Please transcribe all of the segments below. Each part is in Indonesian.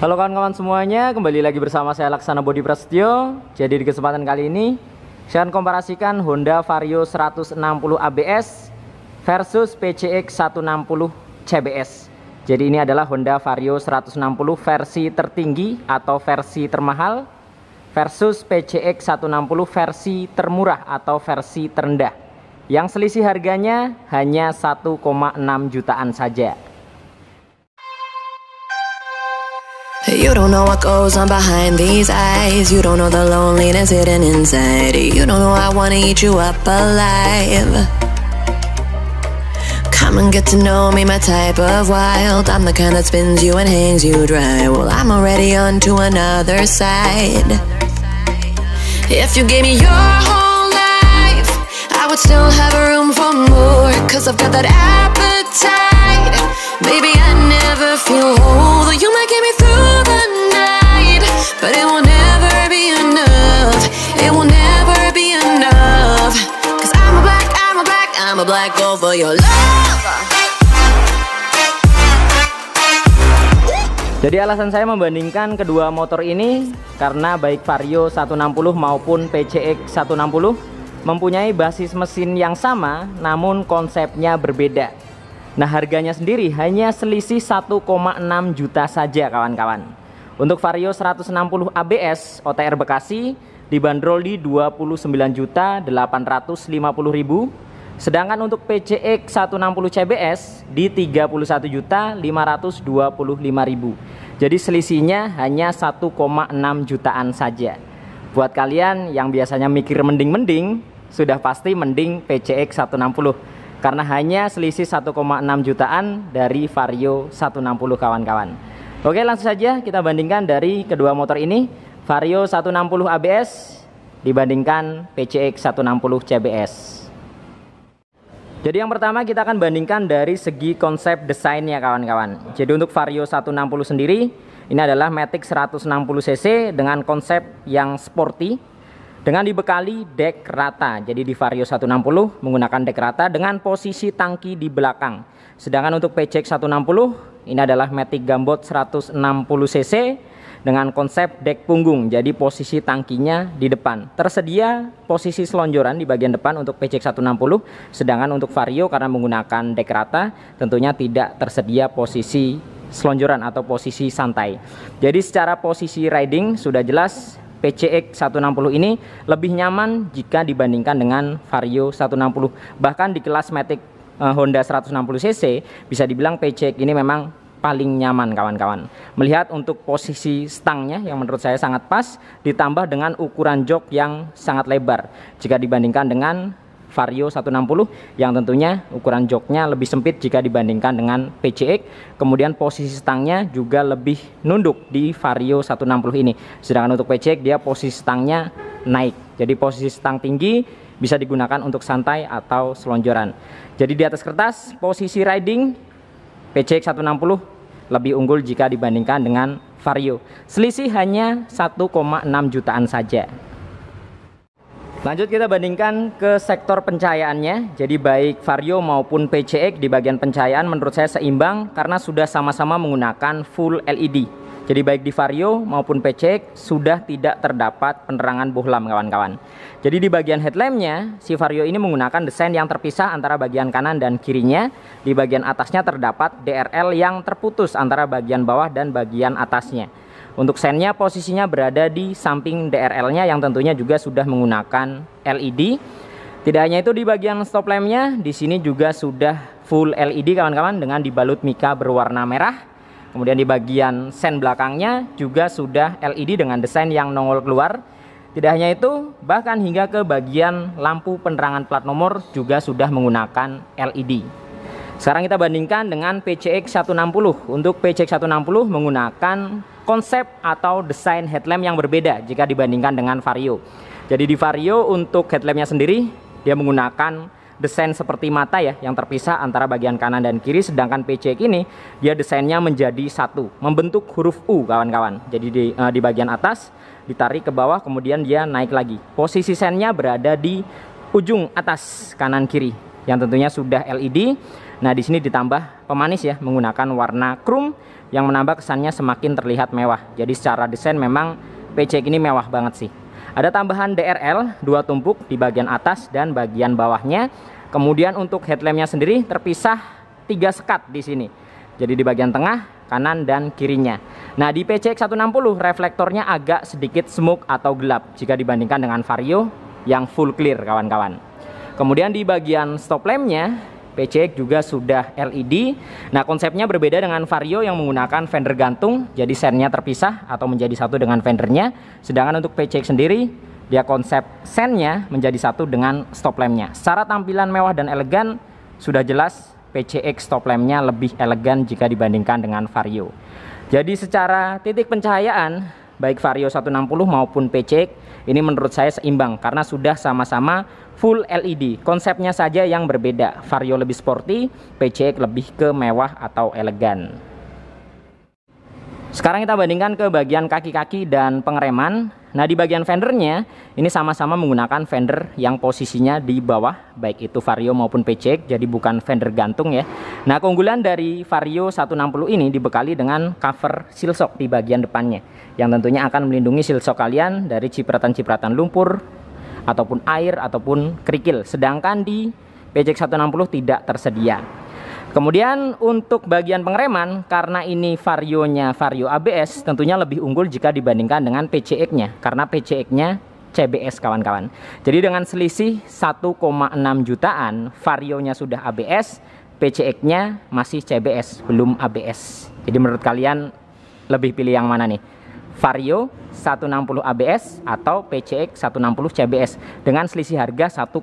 Halo kawan-kawan semuanya, kembali lagi bersama saya Laksana Bodi Prasetyo. Jadi di kesempatan kali ini saya akan komparasikan Honda Vario 160 ABS versus PCX 160 CBS. Jadi ini adalah Honda Vario 160 versi tertinggi atau versi termahal versus PCX 160 versi termurah atau versi terendah. Yang selisih harganya hanya 1,6 jutaan saja. You don't know what goes on behind these eyes. You don't know the loneliness hidden inside. You don't know I wanna eat you up alive. Come and get to know me, my type of wild. I'm the kind that spins you and hangs you dry. Well, I'm already on to another side. If you gave me your whole life, I would still have room for more. Cause I've got that appetite. Baby, I never feel whole. Though you might get me through. But it will never be enough It will never be enough Cause I'm a black, I'm a black, I'm a black for your love Jadi alasan saya membandingkan kedua motor ini karena baik Vario 160 maupun PCX 160 mempunyai basis mesin yang sama namun konsepnya berbeda. Nah harganya sendiri hanya selisih 1,6 juta saja kawan-kawan untuk Vario 160 ABS OTR Bekasi dibanderol di 29.850.000 Sedangkan untuk PCX 160 CBS di 31.525.000. Jadi selisihnya hanya 1,6 jutaan saja. Buat kalian yang biasanya mikir mending-mending, sudah pasti mending PCX 160 karena hanya selisih 1,6 jutaan dari Vario 160 kawan-kawan. Oke langsung saja kita bandingkan dari kedua motor ini Vario 160 ABS dibandingkan PCX 160 CBS jadi yang pertama kita akan bandingkan dari segi konsep desainnya kawan-kawan Jadi untuk Vario 160 sendiri Ini adalah Matic 160cc dengan konsep yang sporty Dengan dibekali deck rata Jadi di Vario 160 menggunakan deck rata dengan posisi tangki di belakang Sedangkan untuk PCX 160 ini adalah Matic Gambot 160 cc dengan konsep dek punggung. Jadi posisi tangkinya di depan. Tersedia posisi selonjoran di bagian depan untuk PCX 160, sedangkan untuk Vario karena menggunakan dek rata tentunya tidak tersedia posisi selonjoran atau posisi santai. Jadi secara posisi riding sudah jelas PCX 160 ini lebih nyaman jika dibandingkan dengan Vario 160. Bahkan di kelas Matic Eh, Honda 160cc bisa dibilang PCX ini memang paling nyaman kawan-kawan. Melihat untuk posisi stangnya yang menurut saya sangat pas ditambah dengan ukuran jok yang sangat lebar jika dibandingkan dengan Vario 160 yang tentunya ukuran joknya lebih sempit jika dibandingkan dengan PCX kemudian posisi stangnya juga lebih nunduk di Vario 160 ini sedangkan untuk PCX dia posisi stangnya naik jadi posisi stang tinggi bisa digunakan untuk santai atau selonjoran. Jadi di atas kertas posisi riding PCX 160 lebih unggul jika dibandingkan dengan Vario. Selisih hanya 1,6 jutaan saja. Lanjut kita bandingkan ke sektor pencahayaannya. Jadi baik Vario maupun PCX di bagian pencahayaan menurut saya seimbang karena sudah sama-sama menggunakan full LED. Jadi baik di vario maupun pecek sudah tidak terdapat penerangan bohlam kawan-kawan. Jadi di bagian headlampnya si vario ini menggunakan desain yang terpisah antara bagian kanan dan kirinya. Di bagian atasnya terdapat DRL yang terputus antara bagian bawah dan bagian atasnya. Untuk sennya posisinya berada di samping DRL-nya yang tentunya juga sudah menggunakan LED. Tidak hanya itu di bagian stop lampnya, di sini juga sudah full LED kawan-kawan dengan dibalut mika berwarna merah. Kemudian di bagian sen belakangnya juga sudah LED dengan desain yang nongol keluar. Tidak hanya itu, bahkan hingga ke bagian lampu penerangan plat nomor juga sudah menggunakan LED. Sekarang kita bandingkan dengan PCX 160. Untuk PCX 160 menggunakan konsep atau desain headlamp yang berbeda jika dibandingkan dengan Vario. Jadi di Vario untuk headlampnya sendiri dia menggunakan desain seperti mata ya yang terpisah antara bagian kanan dan kiri sedangkan PC ini dia desainnya menjadi satu membentuk huruf U kawan-kawan jadi di, uh, di bagian atas ditarik ke bawah kemudian dia naik lagi posisi sennya berada di ujung atas kanan kiri yang tentunya sudah LED nah di sini ditambah pemanis ya menggunakan warna krum yang menambah kesannya semakin terlihat mewah jadi secara desain memang PC ini mewah banget sih ada tambahan DRL dua tumpuk di bagian atas dan bagian bawahnya. Kemudian untuk headlampnya sendiri terpisah tiga sekat di sini. Jadi di bagian tengah, kanan dan kirinya. Nah di PCX 160 reflektornya agak sedikit smoke atau gelap jika dibandingkan dengan Vario yang full clear kawan-kawan. Kemudian di bagian stop lampnya PCX juga sudah LED. Nah, konsepnya berbeda dengan Vario yang menggunakan fender gantung, jadi sennya terpisah atau menjadi satu dengan fendernya. Sedangkan untuk PCX sendiri, dia konsep sennya menjadi satu dengan stop lampnya. Secara tampilan mewah dan elegan, sudah jelas PCX stop lampnya lebih elegan jika dibandingkan dengan Vario. Jadi secara titik pencahayaan, baik Vario 160 maupun PCX ini menurut saya seimbang karena sudah sama-sama full LED. Konsepnya saja yang berbeda. Vario lebih sporty, PCX lebih ke mewah atau elegan. Sekarang kita bandingkan ke bagian kaki-kaki dan pengereman. Nah, di bagian fendernya ini sama-sama menggunakan fender yang posisinya di bawah, baik itu Vario maupun PC, jadi bukan fender gantung ya. Nah, keunggulan dari Vario 160 ini dibekali dengan cover silsok di bagian depannya yang tentunya akan melindungi silsok kalian dari cipratan-cipratan lumpur ataupun air ataupun kerikil. Sedangkan di PC 160 tidak tersedia. Kemudian untuk bagian pengereman karena ini varionya vario ABS tentunya lebih unggul jika dibandingkan dengan PCX-nya karena PCX-nya CBS kawan-kawan. Jadi dengan selisih 1,6 jutaan varionya sudah ABS, PCX-nya masih CBS belum ABS. Jadi menurut kalian lebih pilih yang mana nih? Vario 160 ABS atau PCX 160 CBS dengan selisih harga 1,6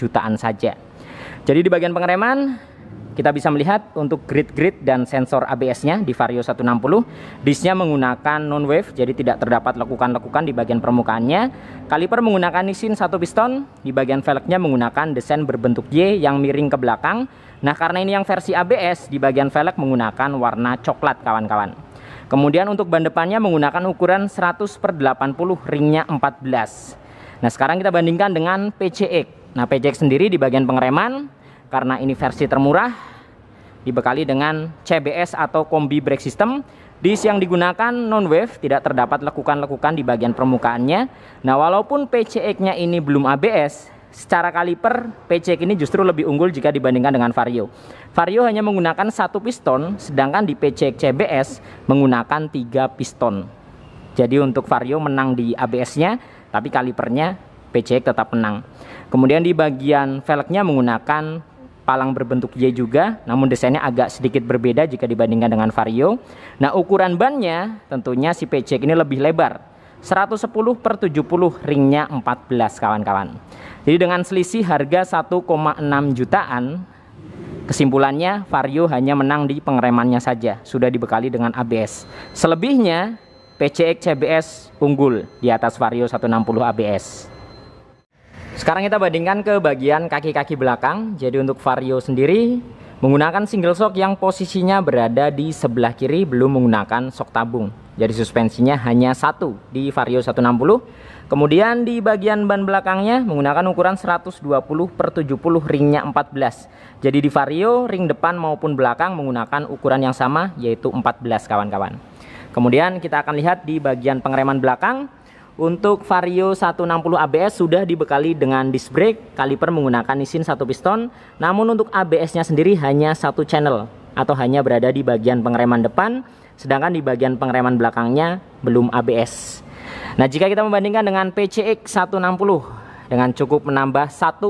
jutaan saja. Jadi di bagian pengereman kita bisa melihat untuk grid-grid dan sensor ABS-nya di Vario 160. Disnya menggunakan non-wave, jadi tidak terdapat lekukan-lekukan di bagian permukaannya. Kaliper menggunakan Nissin satu piston, di bagian velgnya menggunakan desain berbentuk Y yang miring ke belakang. Nah, karena ini yang versi ABS, di bagian velg menggunakan warna coklat, kawan-kawan. Kemudian untuk ban depannya menggunakan ukuran 100 per 80, ringnya 14. Nah, sekarang kita bandingkan dengan PCX. Nah, PCX sendiri di bagian pengereman karena ini versi termurah, dibekali dengan CBS atau kombi brake system. Disk yang digunakan non-wave tidak terdapat lekukan-lekukan di bagian permukaannya. Nah, walaupun PCX-nya ini belum ABS, secara kaliper PCX ini justru lebih unggul jika dibandingkan dengan Vario. Vario hanya menggunakan satu piston, sedangkan di PCX CBS menggunakan tiga piston. Jadi untuk Vario menang di ABS-nya, tapi kalipernya PCX tetap menang. Kemudian di bagian velgnya menggunakan palang berbentuk Y juga, namun desainnya agak sedikit berbeda jika dibandingkan dengan Vario. Nah, ukuran bannya tentunya si PC ini lebih lebar. 110 per 70 ringnya 14 kawan-kawan. Jadi dengan selisih harga 1,6 jutaan kesimpulannya Vario hanya menang di pengeremannya saja sudah dibekali dengan ABS. Selebihnya PCX CBS unggul di atas Vario 160 ABS. Sekarang kita bandingkan ke bagian kaki-kaki belakang. Jadi untuk Vario sendiri menggunakan single shock yang posisinya berada di sebelah kiri belum menggunakan shock tabung. Jadi suspensinya hanya satu di Vario 160. Kemudian di bagian ban belakangnya menggunakan ukuran 120 per 70 ringnya 14. Jadi di Vario ring depan maupun belakang menggunakan ukuran yang sama yaitu 14 kawan-kawan. Kemudian kita akan lihat di bagian pengereman belakang untuk Vario 160 ABS sudah dibekali dengan disc brake, kaliper menggunakan mesin satu piston, namun untuk ABS-nya sendiri hanya satu channel atau hanya berada di bagian pengereman depan, sedangkan di bagian pengereman belakangnya belum ABS. Nah, jika kita membandingkan dengan PCX 160 dengan cukup menambah 1,6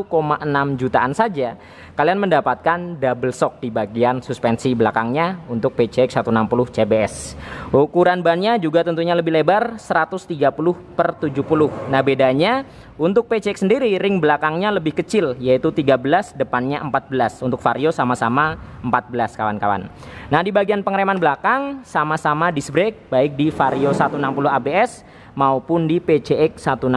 jutaan saja, kalian mendapatkan double shock di bagian suspensi belakangnya untuk PCX 160 CBS. Ukuran bannya juga tentunya lebih lebar 130 per 70. Nah bedanya untuk PCX sendiri ring belakangnya lebih kecil yaitu 13, depannya 14. Untuk Vario sama-sama 14 kawan-kawan. Nah di bagian pengereman belakang sama-sama disc brake baik di Vario 160 ABS maupun di PCX 160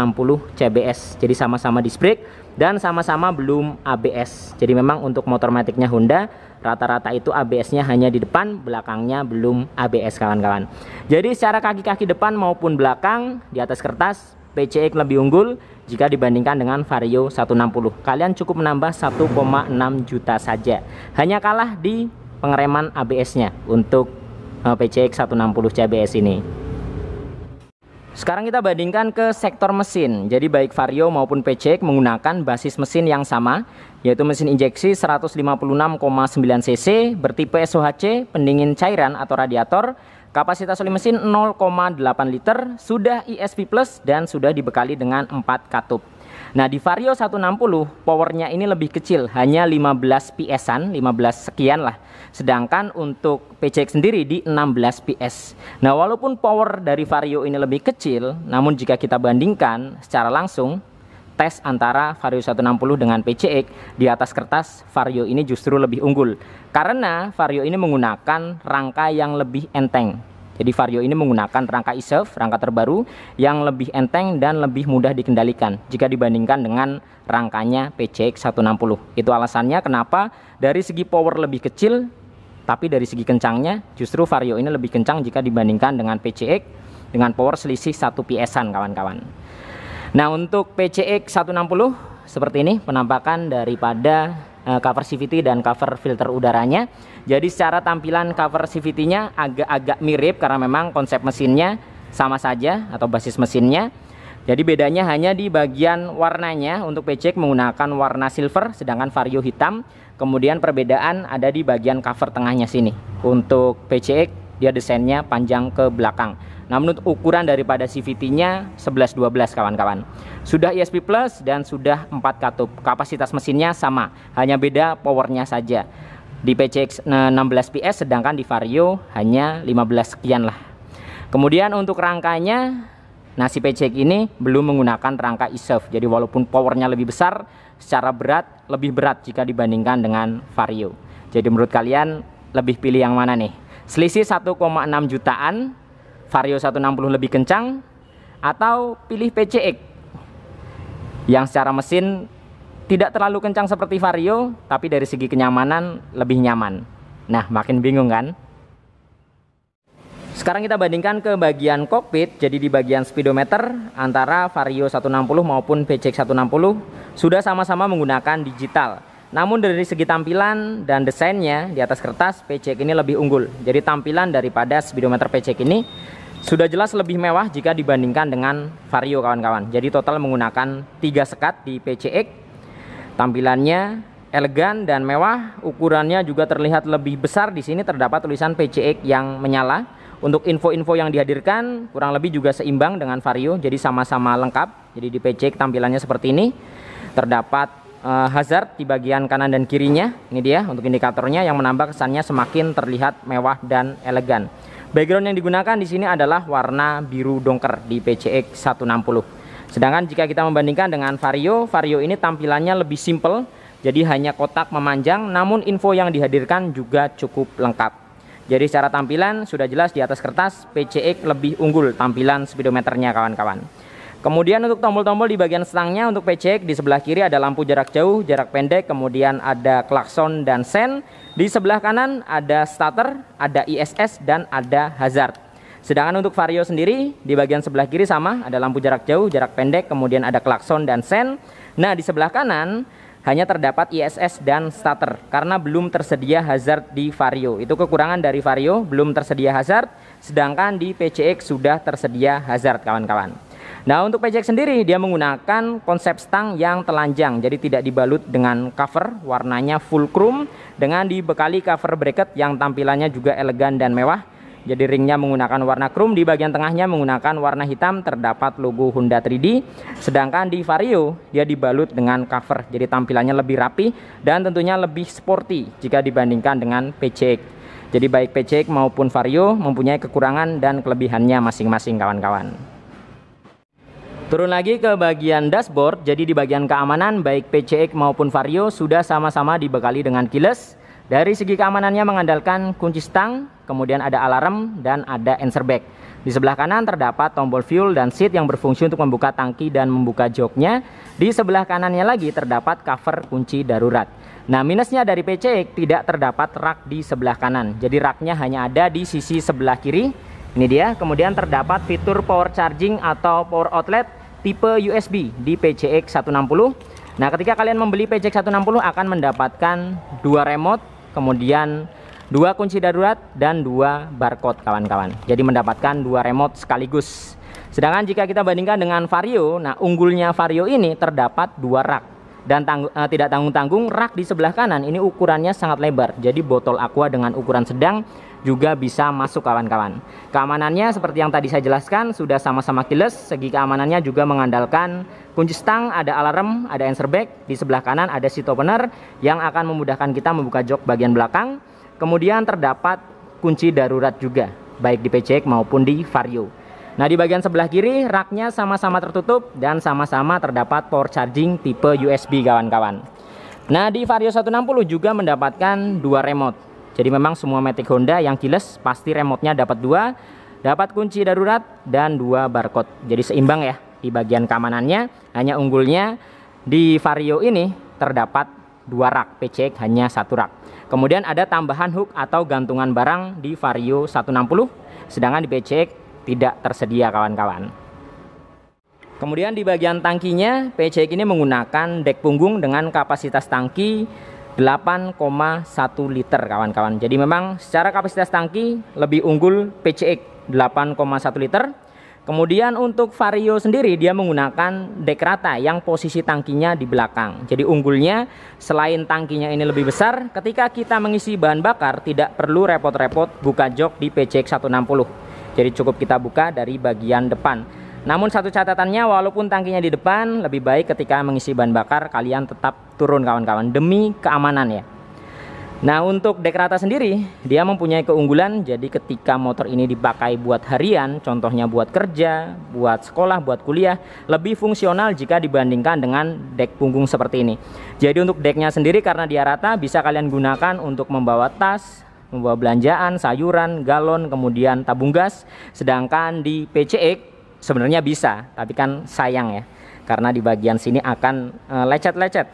CBS. Jadi sama-sama disc brake dan sama-sama belum ABS. Jadi memang untuk motor matiknya Honda rata-rata itu ABS-nya hanya di depan, belakangnya belum ABS kawan-kawan. Jadi secara kaki-kaki depan maupun belakang di atas kertas PCX lebih unggul jika dibandingkan dengan Vario 160. Kalian cukup menambah 1,6 juta saja. Hanya kalah di pengereman ABS-nya untuk PCX 160 CBS ini. Sekarang kita bandingkan ke sektor mesin. Jadi baik Vario maupun PCX menggunakan basis mesin yang sama, yaitu mesin injeksi 156,9 cc bertipe SOHC, pendingin cairan atau radiator, kapasitas oli mesin 0,8 liter, sudah ISP plus dan sudah dibekali dengan 4 katup. Nah di Vario 160 powernya ini lebih kecil hanya 15 PS-an 15 sekian lah sedangkan untuk PCX sendiri di 16 PS Nah walaupun power dari Vario ini lebih kecil namun jika kita bandingkan secara langsung tes antara Vario 160 dengan PCX di atas kertas Vario ini justru lebih unggul karena Vario ini menggunakan rangka yang lebih enteng jadi Vario ini menggunakan rangka ISEF, rangka terbaru yang lebih enteng dan lebih mudah dikendalikan jika dibandingkan dengan rangkanya PCX 160. Itu alasannya kenapa dari segi power lebih kecil tapi dari segi kencangnya justru Vario ini lebih kencang jika dibandingkan dengan PCX dengan power selisih 1 PSan kawan-kawan. Nah, untuk PCX 160 seperti ini penampakan daripada Eh, cover CVT dan cover filter udaranya. Jadi secara tampilan cover CVT-nya agak-agak mirip karena memang konsep mesinnya sama saja atau basis mesinnya. Jadi bedanya hanya di bagian warnanya untuk PC menggunakan warna silver sedangkan vario hitam. Kemudian perbedaan ada di bagian cover tengahnya sini. Untuk PCX dia desainnya panjang ke belakang. Nah, menurut ukuran daripada CVT-nya 11-12 kawan-kawan. Sudah ESP Plus dan sudah 4 katup. Kapasitas mesinnya sama, hanya beda powernya saja. Di PCX 16 PS sedangkan di Vario hanya 15 sekian lah. Kemudian untuk rangkanya Nah si PCX ini belum menggunakan rangka ISEF Jadi walaupun powernya lebih besar Secara berat lebih berat jika dibandingkan dengan Vario Jadi menurut kalian lebih pilih yang mana nih? Selisih 1,6 jutaan Vario 160 lebih kencang atau pilih PCX yang secara mesin tidak terlalu kencang seperti Vario tapi dari segi kenyamanan lebih nyaman nah makin bingung kan sekarang kita bandingkan ke bagian kokpit jadi di bagian speedometer antara Vario 160 maupun PCX 160 sudah sama-sama menggunakan digital namun dari segi tampilan dan desainnya di atas kertas PCX ini lebih unggul jadi tampilan daripada speedometer PCX ini sudah jelas lebih mewah jika dibandingkan dengan Vario kawan-kawan. Jadi total menggunakan tiga sekat di PCX. Tampilannya elegan dan mewah, ukurannya juga terlihat lebih besar. Di sini terdapat tulisan PCX yang menyala. Untuk info-info yang dihadirkan kurang lebih juga seimbang dengan Vario, jadi sama-sama lengkap. Jadi di PCX tampilannya seperti ini. Terdapat uh, hazard di bagian kanan dan kirinya. Ini dia untuk indikatornya yang menambah kesannya semakin terlihat mewah dan elegan. Background yang digunakan di sini adalah warna biru dongker di PCX 160. Sedangkan jika kita membandingkan dengan Vario, Vario ini tampilannya lebih simple, jadi hanya kotak memanjang, namun info yang dihadirkan juga cukup lengkap. Jadi secara tampilan sudah jelas di atas kertas PCX lebih unggul tampilan speedometernya kawan-kawan. Kemudian untuk tombol-tombol di bagian stangnya untuk PCX di sebelah kiri ada lampu jarak jauh, jarak pendek, kemudian ada klakson dan sen. Di sebelah kanan ada starter, ada ISS dan ada hazard. Sedangkan untuk Vario sendiri di bagian sebelah kiri sama ada lampu jarak jauh, jarak pendek, kemudian ada klakson dan sen. Nah, di sebelah kanan hanya terdapat ISS dan starter karena belum tersedia hazard di Vario. Itu kekurangan dari Vario, belum tersedia hazard, sedangkan di PCX sudah tersedia hazard kawan-kawan. Nah untuk pejek sendiri dia menggunakan konsep stang yang telanjang jadi tidak dibalut dengan cover warnanya full chrome dengan dibekali cover bracket yang tampilannya juga elegan dan mewah jadi ringnya menggunakan warna chrome di bagian tengahnya menggunakan warna hitam terdapat logo Honda 3D sedangkan di Vario dia dibalut dengan cover jadi tampilannya lebih rapi dan tentunya lebih sporty jika dibandingkan dengan pejek jadi baik PCX maupun Vario mempunyai kekurangan dan kelebihannya masing-masing kawan-kawan Turun lagi ke bagian dashboard, jadi di bagian keamanan baik PCX maupun Vario sudah sama-sama dibekali dengan keyless. Dari segi keamanannya mengandalkan kunci stang, kemudian ada alarm dan ada answer back. Di sebelah kanan terdapat tombol fuel dan seat yang berfungsi untuk membuka tangki dan membuka joknya. Di sebelah kanannya lagi terdapat cover kunci darurat. Nah minusnya dari PCX tidak terdapat rak di sebelah kanan. Jadi raknya hanya ada di sisi sebelah kiri. Ini dia, kemudian terdapat fitur power charging atau power outlet tipe USB di PCX 160 nah ketika kalian membeli PCX 160 akan mendapatkan dua remote kemudian dua kunci darurat dan dua barcode kawan-kawan jadi mendapatkan dua remote sekaligus sedangkan jika kita bandingkan dengan Vario nah unggulnya Vario ini terdapat dua rak dan tanggu, eh, tidak tanggung-tanggung rak di sebelah kanan ini ukurannya sangat lebar jadi botol aqua dengan ukuran sedang juga bisa masuk kawan-kawan. Keamanannya seperti yang tadi saya jelaskan sudah sama-sama keyless, segi keamanannya juga mengandalkan kunci stang, ada alarm, ada answer back, di sebelah kanan ada seat opener yang akan memudahkan kita membuka jok bagian belakang. Kemudian terdapat kunci darurat juga, baik di PCX maupun di Vario. Nah di bagian sebelah kiri raknya sama-sama tertutup dan sama-sama terdapat power charging tipe USB kawan-kawan. Nah di Vario 160 juga mendapatkan dua remote jadi memang semua Matic Honda yang keyless pasti remote-nya dapat dua, dapat kunci darurat dan dua barcode. Jadi seimbang ya di bagian keamanannya. Hanya unggulnya di Vario ini terdapat dua rak, PCX hanya satu rak. Kemudian ada tambahan hook atau gantungan barang di Vario 160, sedangkan di PCX tidak tersedia kawan-kawan. Kemudian di bagian tangkinya, PCX ini menggunakan deck punggung dengan kapasitas tangki 8,1 liter kawan-kawan jadi memang secara kapasitas tangki lebih unggul PCX 8,1 liter kemudian untuk Vario sendiri dia menggunakan dek rata yang posisi tangkinya di belakang jadi unggulnya selain tangkinya ini lebih besar ketika kita mengisi bahan bakar tidak perlu repot-repot buka jok di PCX 160 jadi cukup kita buka dari bagian depan namun satu catatannya walaupun tangkinya di depan lebih baik ketika mengisi bahan bakar kalian tetap turun kawan-kawan demi keamanan ya. Nah untuk dek rata sendiri dia mempunyai keunggulan jadi ketika motor ini dipakai buat harian contohnya buat kerja, buat sekolah, buat kuliah lebih fungsional jika dibandingkan dengan dek punggung seperti ini. Jadi untuk deknya sendiri karena dia rata bisa kalian gunakan untuk membawa tas, membawa belanjaan, sayuran, galon, kemudian tabung gas. Sedangkan di PCX sebenarnya bisa, tapi kan sayang ya, karena di bagian sini akan eh, lecet-lecet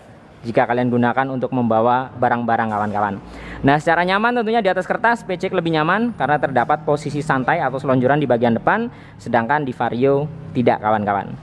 jika kalian gunakan untuk membawa barang-barang kawan-kawan. Nah, secara nyaman tentunya di atas kertas PC lebih nyaman karena terdapat posisi santai atau selonjoran di bagian depan, sedangkan di Vario tidak kawan-kawan.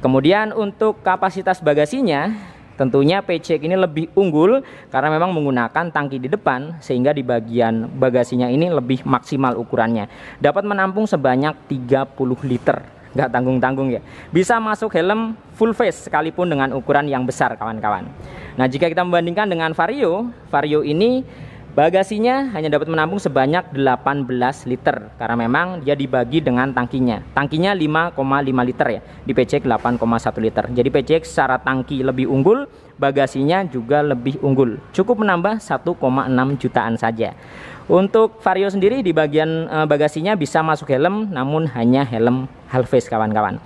Kemudian untuk kapasitas bagasinya, tentunya PC ini lebih unggul karena memang menggunakan tangki di depan sehingga di bagian bagasinya ini lebih maksimal ukurannya. Dapat menampung sebanyak 30 liter nggak tanggung-tanggung ya. Bisa masuk helm full face sekalipun dengan ukuran yang besar kawan-kawan. Nah jika kita membandingkan dengan Vario, Vario ini bagasinya hanya dapat menampung sebanyak 18 liter karena memang dia dibagi dengan tangkinya. Tangkinya 5,5 liter ya, di PCX 8,1 liter. Jadi PCX secara tangki lebih unggul, bagasinya juga lebih unggul. Cukup menambah 1,6 jutaan saja. Untuk Vario sendiri di bagian eh, bagasinya bisa masuk helm namun hanya helm half face kawan-kawan.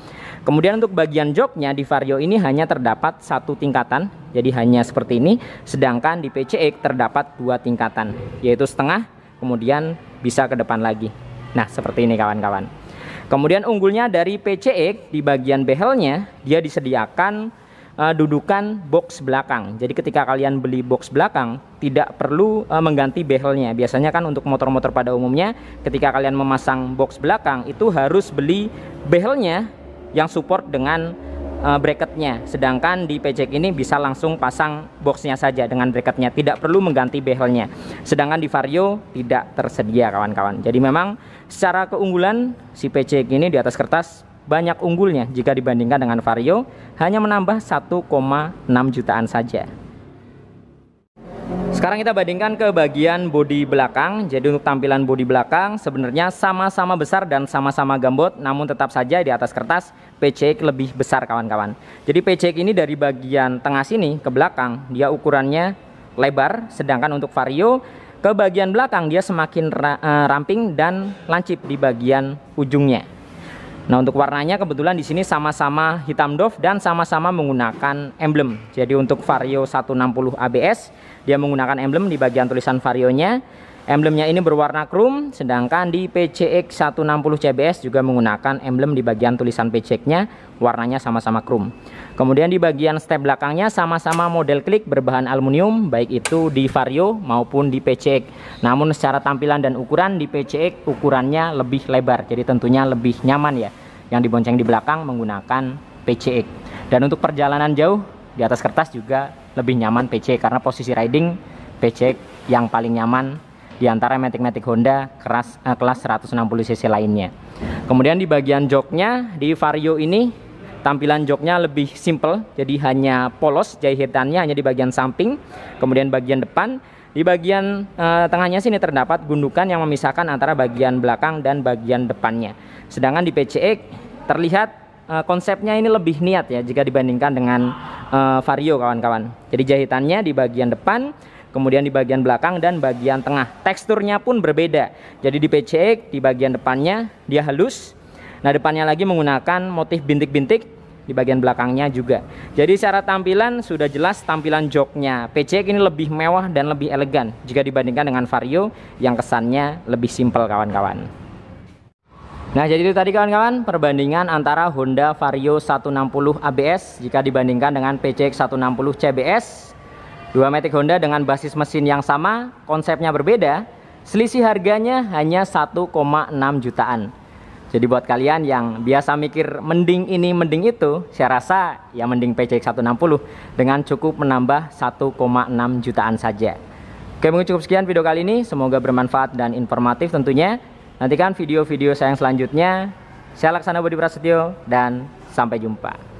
Kemudian untuk bagian joknya di Vario ini hanya terdapat satu tingkatan, jadi hanya seperti ini, sedangkan di PCX terdapat dua tingkatan, yaitu setengah kemudian bisa ke depan lagi. Nah, seperti ini kawan-kawan. Kemudian unggulnya dari PCX di bagian behelnya dia disediakan uh, dudukan box belakang. Jadi ketika kalian beli box belakang, tidak perlu uh, mengganti behelnya. Biasanya kan untuk motor-motor pada umumnya, ketika kalian memasang box belakang itu harus beli behelnya yang support dengan uh, bracketnya. Sedangkan di PCX ini bisa langsung pasang boxnya saja dengan bracketnya, tidak perlu mengganti behelnya. Sedangkan di Vario tidak tersedia kawan-kawan. Jadi memang secara keunggulan si PCX ini di atas kertas banyak unggulnya jika dibandingkan dengan Vario, hanya menambah 1,6 jutaan saja. Sekarang kita bandingkan ke bagian bodi belakang. Jadi untuk tampilan bodi belakang sebenarnya sama-sama besar dan sama-sama gambot, namun tetap saja di atas kertas PC lebih besar kawan-kawan. Jadi PC ini dari bagian tengah sini ke belakang, dia ukurannya lebar, sedangkan untuk Vario ke bagian belakang dia semakin eh, ramping dan lancip di bagian ujungnya. Nah untuk warnanya kebetulan di sini sama-sama hitam doff dan sama-sama menggunakan emblem. Jadi untuk Vario 160 ABS dia menggunakan emblem di bagian tulisan Varionya Emblemnya ini berwarna chrome, sedangkan di PCX 160 CBS juga menggunakan emblem di bagian tulisan PCX-nya, warnanya sama-sama chrome. Kemudian di bagian step belakangnya sama-sama model klik berbahan aluminium, baik itu di Vario maupun di PCX. Namun secara tampilan dan ukuran di PCX ukurannya lebih lebar, jadi tentunya lebih nyaman ya. Yang dibonceng di belakang menggunakan PCX. Dan untuk perjalanan jauh di atas kertas juga lebih nyaman PCX karena posisi riding PCX yang paling nyaman di antara metik-metik Honda keras, eh, kelas 160 cc lainnya. Kemudian di bagian joknya di Vario ini tampilan joknya lebih simple, jadi hanya polos jahitannya hanya di bagian samping, kemudian bagian depan. Di bagian eh, tengahnya sini terdapat gundukan yang memisahkan antara bagian belakang dan bagian depannya. Sedangkan di PCX e, terlihat eh, konsepnya ini lebih niat ya jika dibandingkan dengan eh, Vario kawan-kawan. Jadi jahitannya di bagian depan kemudian di bagian belakang dan bagian tengah. Teksturnya pun berbeda. Jadi di PCX di bagian depannya dia halus. Nah, depannya lagi menggunakan motif bintik-bintik di bagian belakangnya juga. Jadi secara tampilan sudah jelas tampilan joknya. PCX ini lebih mewah dan lebih elegan jika dibandingkan dengan Vario yang kesannya lebih simpel kawan-kawan. Nah jadi itu tadi kawan-kawan perbandingan antara Honda Vario 160 ABS jika dibandingkan dengan PCX 160 CBS Dua Matic Honda dengan basis mesin yang sama, konsepnya berbeda, selisih harganya hanya 1,6 jutaan. Jadi buat kalian yang biasa mikir mending ini mending itu, saya rasa ya mending PCX 160 dengan cukup menambah 1,6 jutaan saja. Oke mungkin cukup sekian video kali ini, semoga bermanfaat dan informatif tentunya. Nantikan video-video saya yang selanjutnya. Saya Laksana Budi Prasetyo dan sampai jumpa.